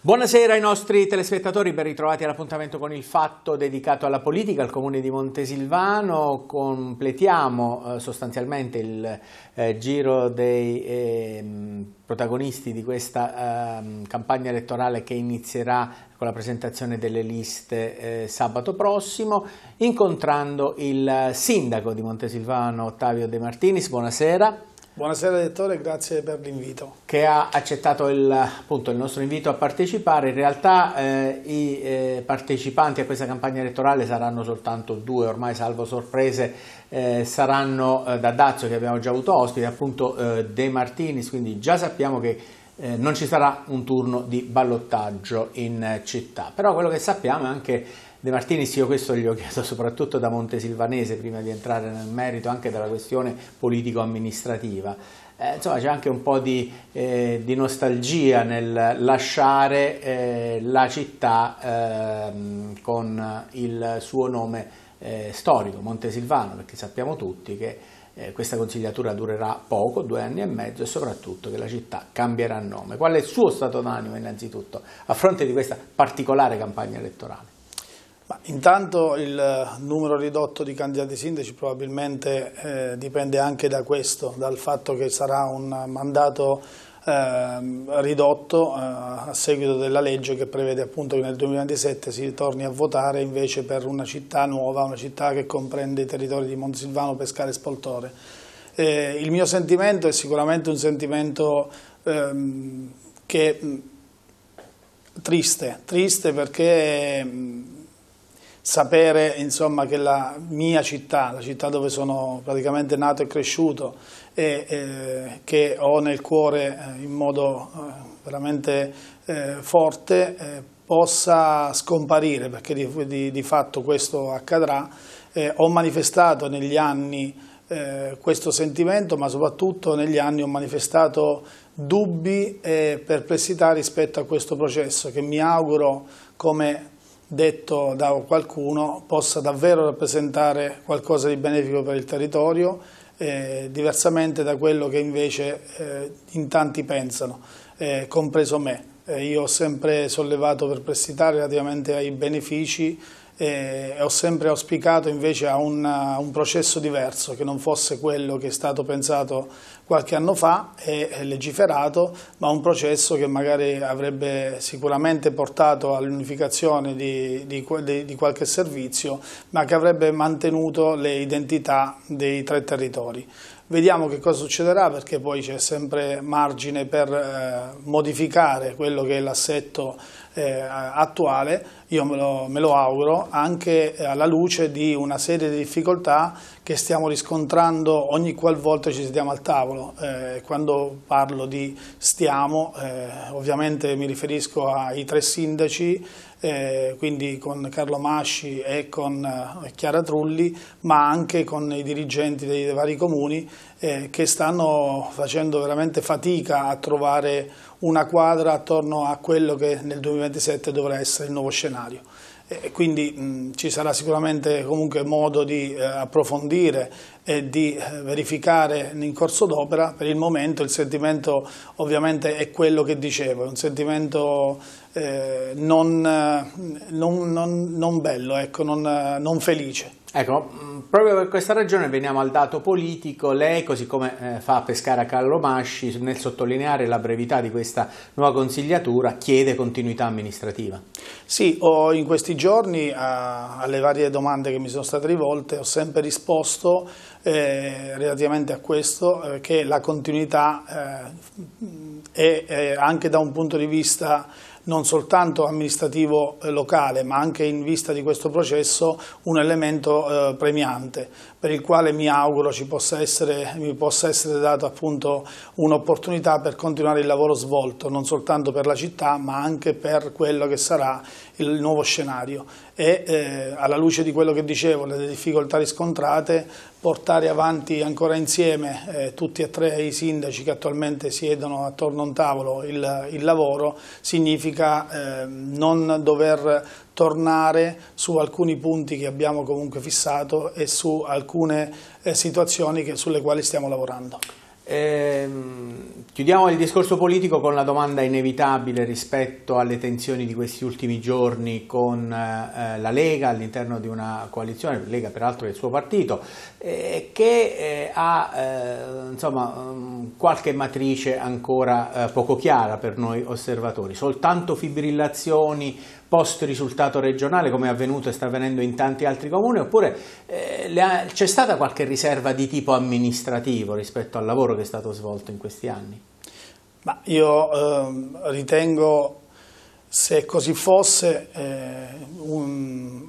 Buonasera ai nostri telespettatori, ben ritrovati all'appuntamento con il fatto dedicato alla politica al comune di Montesilvano. Completiamo eh, sostanzialmente il eh, giro dei eh, protagonisti di questa ehm, campagna elettorale che inizierà con la presentazione delle liste eh, sabato prossimo, incontrando il eh, sindaco di Montesilvano Ottavio De Martinis. Buonasera. Buonasera Direttore, grazie per l'invito. Che ha accettato il, appunto, il, nostro invito a partecipare. In realtà eh, i eh, partecipanti a questa campagna elettorale saranno soltanto due, ormai salvo sorprese, eh, saranno eh, da Dazio che abbiamo già avuto ospite, appunto eh, De Martinis, quindi già sappiamo che eh, non ci sarà un turno di ballottaggio in città, però quello che sappiamo è anche De Martinis io questo gli ho chiesto soprattutto da Montesilvanese prima di entrare nel merito anche della questione politico-amministrativa. Eh, insomma c'è anche un po' di, eh, di nostalgia nel lasciare eh, la città ehm, con il suo nome eh, storico, Montesilvano, perché sappiamo tutti che eh, questa consigliatura durerà poco, due anni e mezzo, e soprattutto che la città cambierà nome. Qual è il suo stato d'animo innanzitutto a fronte di questa particolare campagna elettorale? Ma intanto il eh, numero ridotto di candidati sindaci probabilmente eh, dipende anche da questo, dal fatto che sarà un mandato eh, ridotto eh, a seguito della legge che prevede appunto che nel 2027 si torni a votare invece per una città nuova, una città che comprende i territori di Monsilvano, Pescare e Spoltore. Eh, il mio sentimento è sicuramente un sentimento ehm, che triste, triste perché sapere insomma, che la mia città, la città dove sono praticamente nato e cresciuto e eh, che ho nel cuore eh, in modo eh, veramente eh, forte, eh, possa scomparire, perché di, di, di fatto questo accadrà. Eh, ho manifestato negli anni questo sentimento, ma soprattutto negli anni ho manifestato dubbi e perplessità rispetto a questo processo che mi auguro come detto da qualcuno possa davvero rappresentare qualcosa di benefico per il territorio, eh, diversamente da quello che invece eh, in tanti pensano, eh, compreso me. Eh, io ho sempre sollevato perplessità relativamente ai benefici e ho sempre auspicato invece a un, a un, processo diverso che non fosse quello che è stato pensato qualche anno fa e, e legiferato, ma un processo che magari avrebbe sicuramente portato all'unificazione di, di, di, di qualche servizio, ma che avrebbe mantenuto le identità dei tre territori. Vediamo che cosa succederà perché poi c'è sempre margine per eh, modificare quello che è l'assetto eh, attuale, io me lo, me lo, auguro, anche eh, alla luce di una serie di difficoltà che stiamo riscontrando ogni qualvolta ci sediamo al tavolo. Eh, quando parlo di stiamo, eh, ovviamente mi riferisco ai tre sindaci, eh, quindi con Carlo Masci e con eh, Chiara Trulli, ma anche con i dirigenti dei, dei vari comuni che stanno facendo veramente fatica a trovare una quadra attorno a quello che nel 2020 2027 dovrà essere il nuovo scenario. E quindi mh, ci sarà sicuramente comunque modo di eh, approfondire e di eh, verificare in corso d'opera. Per il momento il sentimento ovviamente è quello che dicevo, è un sentimento eh, non, eh, non, non, non, bello, ecco, non felice. Ecco, mm, proprio per questa ragione veniamo al dato politico. Lei, così come eh, fa a Carlo Masci, nel sottolineare la brevità di questa nuova consigliatura, chiede continuità amministrativa. Sì, ho, in questi giorni a, alle varie domande che mi sono state rivolte ho sempre risposto eh, relativamente a questo eh, che la continuità eh, è anche da un punto di vista non soltanto amministrativo eh, locale, ma anche in vista di questo processo un elemento eh, premiante per il quale mi auguro ci possa essere, mi possa essere data appunto un'opportunità per continuare il lavoro svolto, non soltanto per la città, ma anche per quello che sarà il nuovo scenario e eh, alla luce di quello che dicevo, le difficoltà riscontrate, portare avanti ancora insieme eh, tutti e tre i sindaci che attualmente siedono attorno a un tavolo il, il lavoro significa eh, non dover tornare su alcuni punti che abbiamo comunque fissato e su alcune eh, situazioni che, sulle quali stiamo lavorando. Ehm, chiudiamo il discorso politico con la domanda inevitabile rispetto alle tensioni di questi ultimi giorni con eh, eh la Lega all'interno di una coalizione, Lega peraltro è il suo partito, eh, che eh, ha eh, insomma, mm, qualche matrice ancora eh, poco chiara per noi osservatori, soltanto fibrillazioni post risultato regionale come è avvenuto e sta avvenendo in tanti altri comuni oppure ha, c'è stata qualche riserva di tipo amministrativo rispetto al lavoro che è stato svolto in questi anni? Ma io eh, ritengo, se così fosse, eh,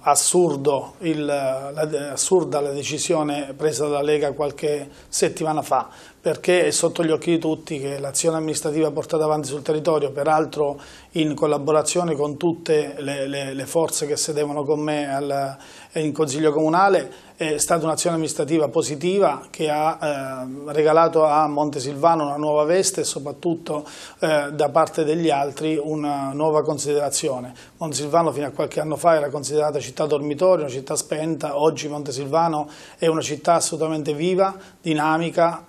assurdo il, la, assurda la decisione presa dalla Lega qualche settimana fa, perché è sotto gli occhi di tutti che l'azione amministrativa portata avanti sul territorio, peraltro in collaborazione con tutte le, le, le forze che sedevano con me al, in Consiglio Comunale è stata un'azione amministrativa positiva che ha eh, regalato a Montesilvano una nuova veste e soprattutto eh, da parte degli altri una nuova considerazione. Montesilvano fino a qualche anno fa era considerata città dormitorio, una città spenta, oggi Montesilvano è una città assolutamente viva, dinamica,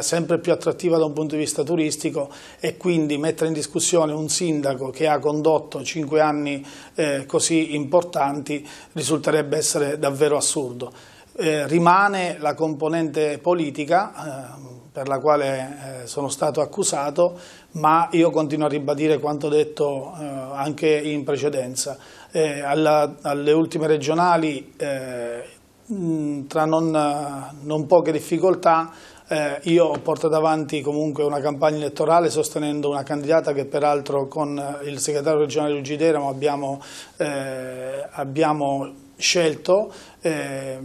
sempre più attrattiva da un punto di vista turistico e quindi mettere in discussione un sindaco che ha condotto cinque anni eh, così importanti risulterebbe essere davvero assurdo. Eh, rimane la componente politica eh, per la quale sono stato accusato, ma io continuo a ribadire quanto detto anche in precedenza. alle ultime regionali, tra non poche difficoltà, eh, io portato avanti comunque una campagna elettorale sostenendo una candidata che peraltro con eh, il segretario regionale Luigi Deramo abbiamo, eh, abbiamo scelto, eh,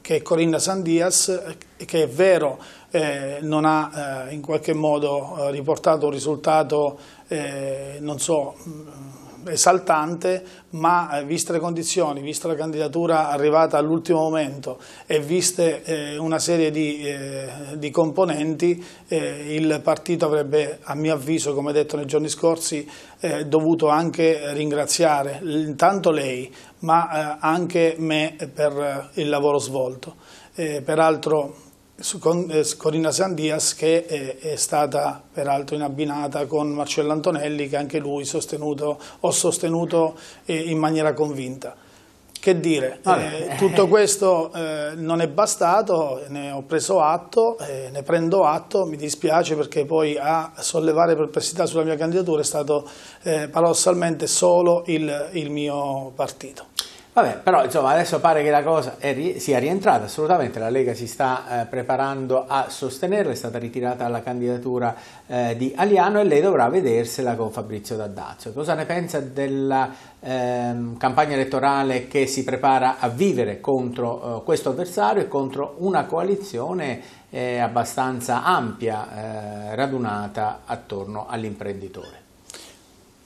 che è Corinna Sandias, eh, che è vero eh, non ha eh, in qualche modo eh, riportato un risultato, non so mm, esaltante, ma eh, viste le condizioni, vista la candidatura arrivata all'ultimo momento e viste eh, una serie di, eh, di componenti, eh, il partito avrebbe, a mio avviso, come detto nei giorni scorsi, eh, dovuto anche ringraziare intanto lei, ma eh, anche me per il lavoro svolto. peraltro su, con, eh, Corina Sandias che è, eh, è, stata peraltro in abbinata con Marcello Antonelli che anche lui sostenuto, ho sostenuto eh, in maniera convinta. Che dire, ah. eh, tutto questo eh, non è bastato, ne ho preso atto, eh, ne prendo atto, mi dispiace perché poi a sollevare perplessità sulla mia candidatura è stato paradossalmente solo il, il mio partito. Vabbè, però insomma adesso pare che la cosa ri sia rientrata assolutamente, la Lega si sta eh, preparando a sostenerla, è stata ritirata la candidatura eh, di Aliano e lei dovrà vedersela con Fabrizio Daddazio. Cosa ne pensa della eh, campagna elettorale che si prepara a vivere contro eh, questo avversario e contro una coalizione eh, abbastanza ampia eh, radunata attorno all'imprenditore?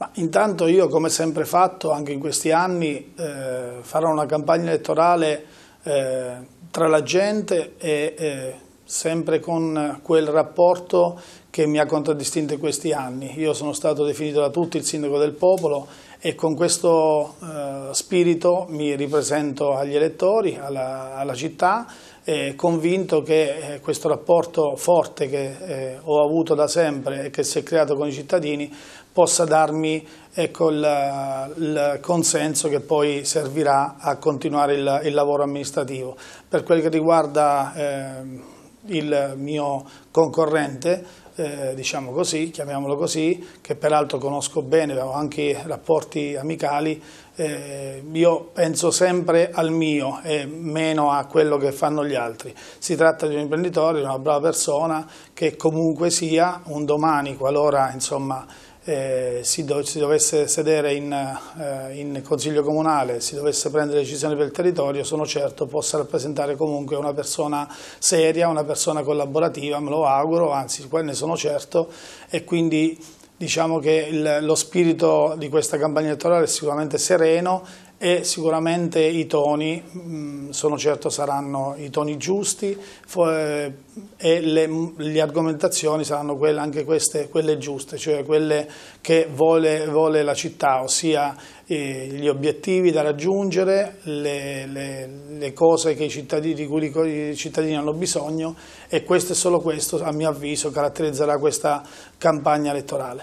Ma intanto io, come sempre fatto, anche in questi anni, eh, farò una campagna elettorale eh, tra la gente e eh, sempre con quel rapporto che mi ha contraddistinto in questi anni. Io sono stato definito da tutti il sindaco del popolo e con questo eh, spirito mi ripresento agli elettori, alla, alla città, eh, convinto che eh, questo rapporto forte che eh, ho avuto da sempre e che si è creato con i cittadini possa darmi ecco, il, il, consenso che poi servirà a continuare il, il lavoro amministrativo. Per quel che riguarda eh, il mio concorrente, eh, diciamo così, chiamiamolo così, che peraltro conosco bene, ho anche rapporti amicali, eh, io penso sempre al mio e meno a quello che fanno gli altri. Si tratta di un imprenditore, di una brava persona che comunque sia un domani, qualora insomma, eh, si, do, si, dovesse sedere in, eh, in, consiglio comunale, si dovesse prendere decisioni per il territorio, sono certo possa rappresentare comunque una persona seria, una persona collaborativa, me lo auguro, anzi ne sono certo e quindi diciamo che il, lo spirito di questa campagna elettorale è sicuramente sereno e sicuramente i toni, mm, sono certo saranno i toni giusti eh, e le, mm, le argomentazioni saranno quelle, anche queste, quelle giuste, cioè quelle che vuole, vuole la città, ossia eh, gli obiettivi da raggiungere, le, le, le cose di cui i cittadini hanno bisogno e questo e solo questo a mio avviso caratterizzerà questa campagna elettorale.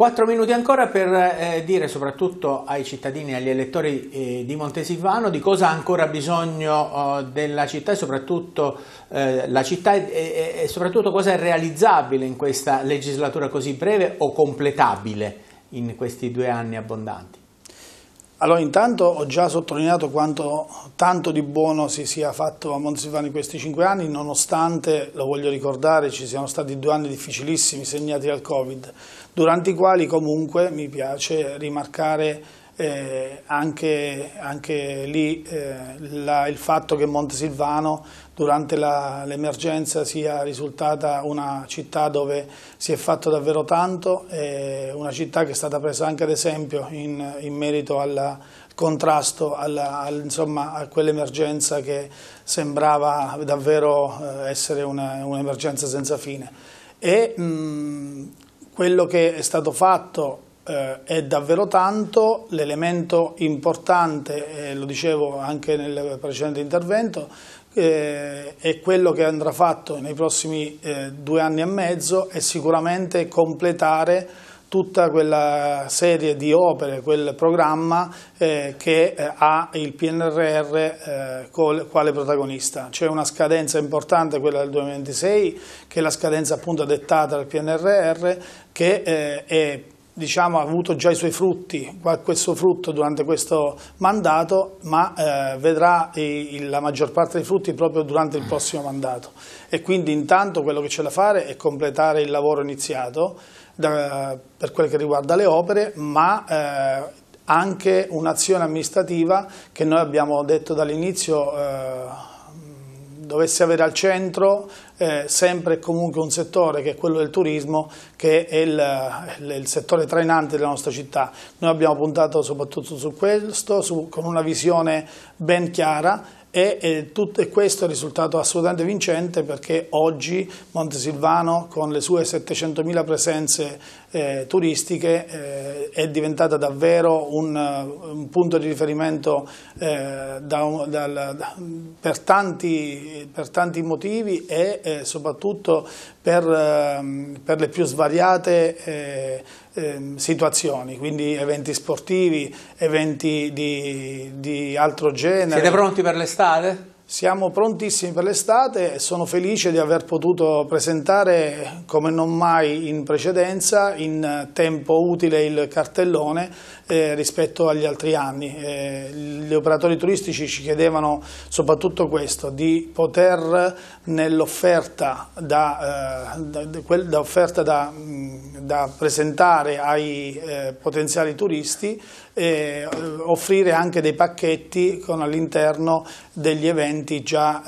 Quattro minuti ancora per eh, dire soprattutto ai cittadini e agli elettori eh, di Montesilvano di cosa ha ancora bisogno eh, della città e soprattutto eh, la città e, e, soprattutto cosa è realizzabile in questa legislatura così breve o completabile in questi due anni abbondanti. Allora intanto ho già sottolineato quanto tanto di buono si sia fatto a Montesilvano in questi cinque anni, nonostante, lo voglio ricordare, ci siano stati due anni difficilissimi segnati dal Covid, durante i quali comunque mi piace rimarcare eh, anche, anche, lì eh, la, il fatto che Montesilvano durante l'emergenza sia risultata una città dove si è fatto davvero tanto, una città che è stata presa anche ad esempio in, in merito al contrasto alla, al, insomma, a quell'emergenza che sembrava davvero eh, essere un'emergenza senza fine. E mh, quello che è stato fatto eh, è davvero tanto, l'elemento importante, eh, lo dicevo anche nel precedente intervento, eh, e quello che andrà fatto nei prossimi eh, due anni e mezzo è sicuramente completare tutta quella serie di opere, quel programma eh, che eh, ha il PNRR eh, col, quale protagonista. C'è una scadenza importante, quella del 2026, che è la scadenza appunto dettata dal PNRR, che eh, è diciamo, ha avuto già i suoi frutti, questo frutto durante questo mandato, ma eh, vedrà i, la maggior parte dei frutti proprio durante il prossimo mandato. E quindi intanto quello che c'è da fare è completare il lavoro iniziato da, per quel che riguarda le opere, ma eh, anche un'azione amministrativa che noi abbiamo detto dall'inizio eh, dovesse avere al centro eh, sempre e comunque un settore che è quello del turismo che è il, il settore trainante della nostra città. Noi abbiamo puntato soprattutto su questo, su, con una visione ben chiara e, e, tutto, e, questo è risultato assolutamente vincente perché oggi Montesilvano con le sue 700.000 presenze eh, turistiche eh, è diventata davvero un, eh, un punto di riferimento eh, da, dal, da, per, tanti, per, tanti, motivi e eh, soprattutto per, ehm, per, le più svariate eh, ehm, situazioni, quindi eventi sportivi, eventi di, di altro genere. Siete pronti per l'estate? Siamo prontissimi per l'estate e sono felice di aver potuto presentare come non mai in precedenza in tempo utile il cartellone eh, rispetto agli altri anni. Eh, gli operatori turistici ci chiedevano soprattutto questo, di poter nell'offerta da, eh, da, da, da, da presentare ai eh, potenziali turisti eh, offrire anche dei pacchetti con all'interno degli eventi già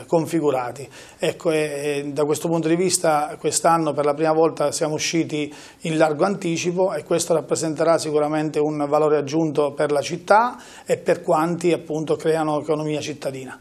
eh, configurati. Ecco, da questo punto di vista quest'anno per la prima volta siamo usciti in largo anticipo e questo rappresenterà sicuramente un valore aggiunto per la città e per quanti appunto creano economia cittadina.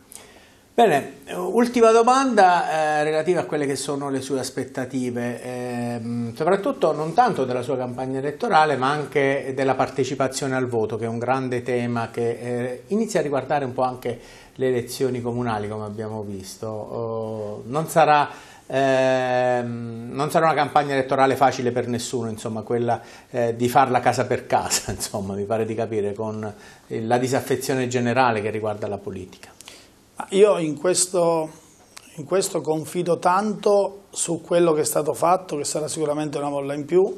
Bene, ultima domanda eh, relativa a quelle che sono le sue aspettative, eh, soprattutto non tanto della sua campagna elettorale ma anche della partecipazione al voto che è un grande tema che eh, inizia a riguardare un po' anche le elezioni comunali come abbiamo visto. Oh, non sarà eh, non sarà una campagna elettorale facile per nessuno, insomma, quella eh, di farla casa per casa, insomma, mi pare di capire, con eh, la disaffezione generale che riguarda la politica. Io in questo, in questo confido tanto su quello che è stato fatto, che sarà sicuramente una molla in più,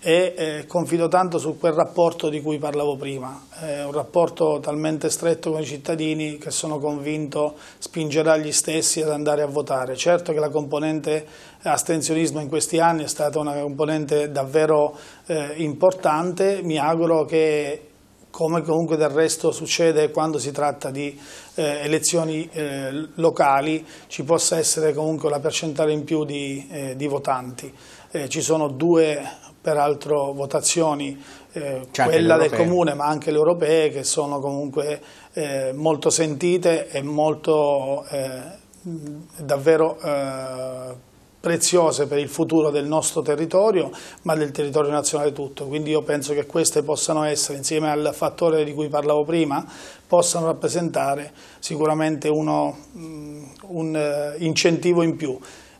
e eh, confido tanto su quel rapporto di cui parlavo prima, eh, un rapporto talmente stretto con i cittadini che sono convinto spingerà gli stessi ad andare a votare. Certo che la componente astensionismo in questi anni è stata una componente davvero eh, importante, mi auguro che come comunque del resto succede quando si tratta di eh, elezioni eh, locali, ci possa essere comunque la percentuale in più di, eh, di votanti. Eh, ci sono due peraltro votazioni, eh, quella del Comune ma anche le europee che sono comunque eh, molto sentite e molto eh, davvero eh, preziose per il futuro del nostro territorio ma del territorio nazionale tutto, quindi io penso che queste possano essere insieme al fattore di cui parlavo prima possano rappresentare sicuramente uno, mm, un eh, incentivo in più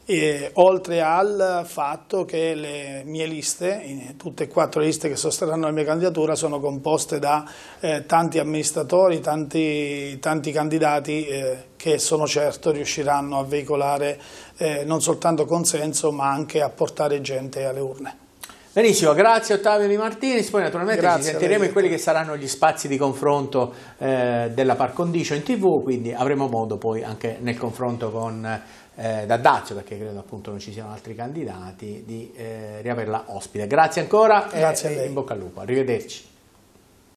e, oltre al fatto che le mie liste, tutte e quattro le liste che sosterranno la mia candidatura, sono composte da eh, tanti amministratori, tanti, tanti candidati eh, che sono certo riusciranno a veicolare eh, non soltanto consenso ma anche a portare gente alle urne. Benissimo, grazie Ottavio Di Martinis, poi naturalmente grazie ci sentiremo in quelli che saranno gli spazi di confronto eh, della Par Condicio in tv, quindi avremo modo poi anche nel confronto con eh, da Dazio, perché credo appunto non ci siano altri candidati, di eh, riaverla ospite. Grazie ancora Grazie e in bocca al lupo. Arrivederci.